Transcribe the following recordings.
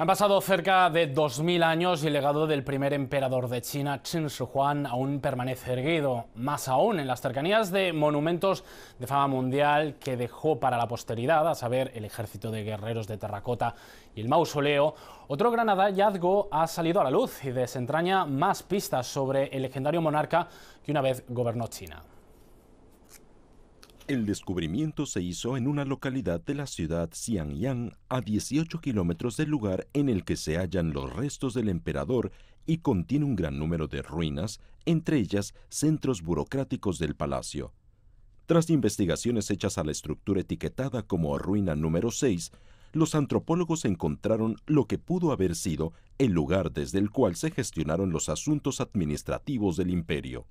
Han pasado cerca de 2.000 años y el legado del primer emperador de China, Qin Shi aún permanece erguido, más aún en las cercanías de monumentos de fama mundial que dejó para la posteridad, a saber, el ejército de guerreros de terracota y el mausoleo. Otro gran hallazgo ha salido a la luz y desentraña más pistas sobre el legendario monarca que una vez gobernó China. El descubrimiento se hizo en una localidad de la ciudad Xianyang, a 18 kilómetros del lugar en el que se hallan los restos del emperador y contiene un gran número de ruinas, entre ellas centros burocráticos del palacio. Tras investigaciones hechas a la estructura etiquetada como ruina número 6, los antropólogos encontraron lo que pudo haber sido el lugar desde el cual se gestionaron los asuntos administrativos del imperio.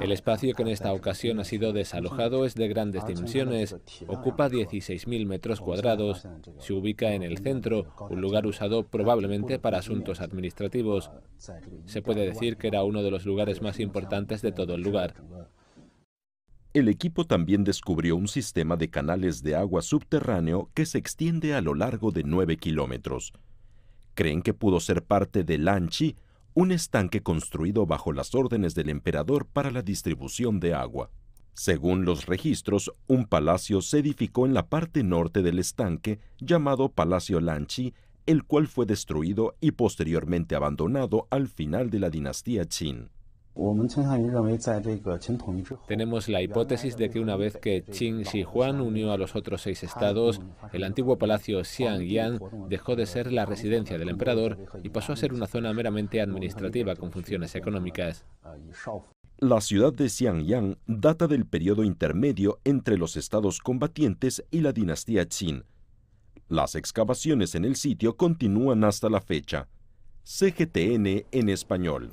El espacio que en esta ocasión ha sido desalojado es de grandes dimensiones, ocupa 16.000 metros cuadrados, se ubica en el centro, un lugar usado probablemente para asuntos administrativos. Ah, se puede decir que era uno de los lugares más importantes de todo el lugar. El equipo también descubrió un sistema de canales de agua subterráneo que se extiende a lo largo de 9 kilómetros. Creen que pudo ser parte de Lanchi, un estanque construido bajo las órdenes del emperador para la distribución de agua. Según los registros, un palacio se edificó en la parte norte del estanque llamado Palacio Lanchi, el cual fue destruido y posteriormente abandonado al final de la dinastía Qin. Tenemos la hipótesis de que una vez que Qin Shi Huang unió a los otros seis estados, el antiguo palacio Xianyang dejó de ser la residencia del emperador y pasó a ser una zona meramente administrativa con funciones económicas. La ciudad de Xianyang data del periodo intermedio entre los estados combatientes y la dinastía Qin. Las excavaciones en el sitio continúan hasta la fecha. CGTN en español.